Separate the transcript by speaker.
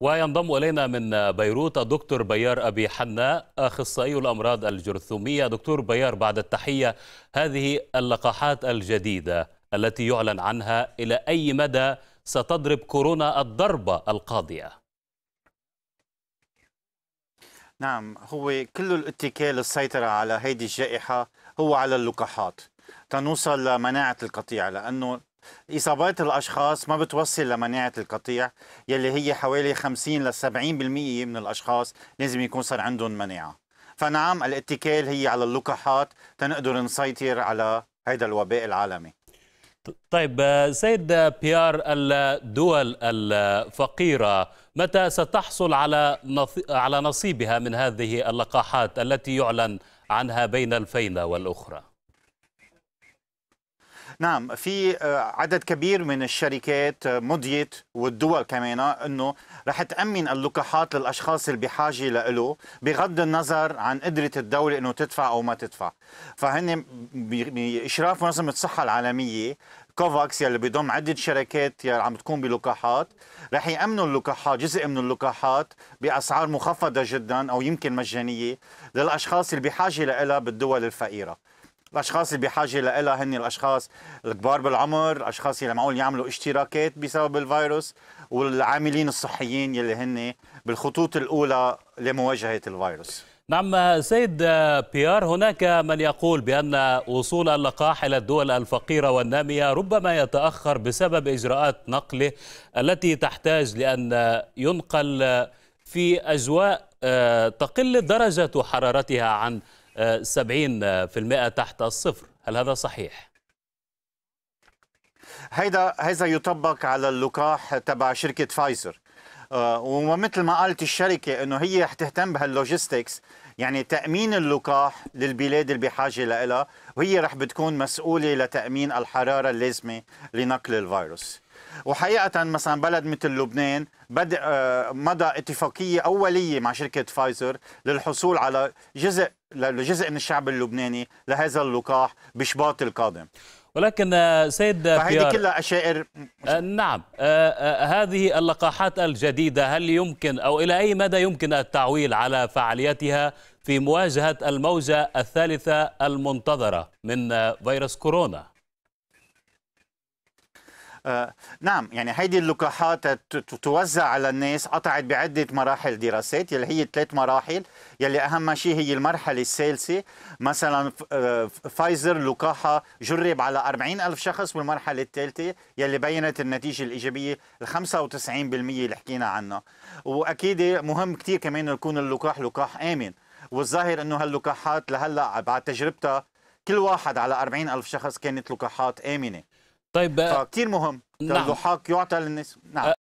Speaker 1: وينضم الينا من بيروت الدكتور بيار ابي حنا اخصائي الامراض الجرثوميه دكتور بيار بعد التحيه هذه اللقاحات الجديده التي يعلن عنها الى اي مدى ستضرب كورونا الضربه القاضيه
Speaker 2: نعم هو كل الاتكال السيطرة على هذه الجائحه هو على اللقاحات تنوصل لمناعه القطيع لانه إصابات الأشخاص ما بتوصل لمناعة القطيع يلي هي حوالي 50 ل 70% من الأشخاص لازم يكون صار عندهم مناعة فنعم الاتكال هي على اللقاحات تنقدر نسيطر على هذا الوباء العالمي
Speaker 1: طيب سيد بيار الدول الفقيرة متى ستحصل على على نصيبها من هذه اللقاحات التي يعلن عنها بين الفينة والأخرى؟
Speaker 2: نعم في آه، عدد كبير من الشركات آه، مضيت والدول كمان آه، انه رح تامن اللقاحات للاشخاص اللي بحاجه له بغض النظر عن قدره الدوله انه تدفع او ما تدفع فهن باشراف منظمه الصحه العالميه كوفاكس يلي بيضم عدة شركات يلي عم تكون بلقاحات رح يأمنوا اللقاحات جزء من اللقاحات بأسعار مخفضة جدا أو يمكن مجانية للأشخاص اللي بحاجة لها بالدول الفقيرة الاشخاص اللي بحاجه لها هن الاشخاص الكبار بالعمر، الاشخاص اللي معقول يعملوا اشتراكات بسبب الفيروس والعاملين الصحيين يلي هن بالخطوط الاولى لمواجهه الفيروس.
Speaker 1: نعم سيد بيار هناك من يقول بأن وصول اللقاح إلى الدول الفقيرة والنامية ربما يتأخر بسبب إجراءات نقله التي تحتاج لأن ينقل في أجواء تقل درجة حرارتها عن 70% تحت الصفر هل هذا صحيح؟
Speaker 2: هيدا هذا يطبق على اللقاح تبع شركة فايزر آه، ومثل ما قالت الشركة أنه هي تهتم بهاللوجيستكس يعني تأمين اللقاح للبلاد اللي بحاجة لها وهي رح بتكون مسؤولة لتأمين الحرارة اللازمة لنقل الفيروس وحقيقة مثلا بلد مثل لبنان بدء آه، مضى اتفاقية أولية مع شركة فايزر للحصول على جزء لجزء من الشعب اللبناني لهذا اللقاح بشباط القادم ولكن
Speaker 1: آه، سيد فهذه كلها أشائر آه، نعم آه، هذه اللقاحات الجديدة هل يمكن أو إلى أي مدى يمكن التعويل على فعاليتها في مواجهة الموجة الثالثة المنتظرة من فيروس كورونا؟
Speaker 2: آه، نعم يعني هيدي اللقاحات توزع على الناس قطعت بعدة مراحل دراسات يلي هي ثلاث مراحل يلي أهم شيء هي المرحلة الثالثة مثلا آه، فايزر لقاحة جرب على 40 ألف شخص والمرحلة الثالثة يلي بينت النتيجة الإيجابية ال 95% اللي حكينا عنها وأكيد مهم كتير كمان يكون اللقاح لقاح آمن والظاهر أنه هاللقاحات لهلأ بعد تجربتها كل واحد على 40 ألف شخص كانت لقاحات آمنة طيب آه، آه، كثير مهم نعم. الضحاك يعطى للناس نعم آه،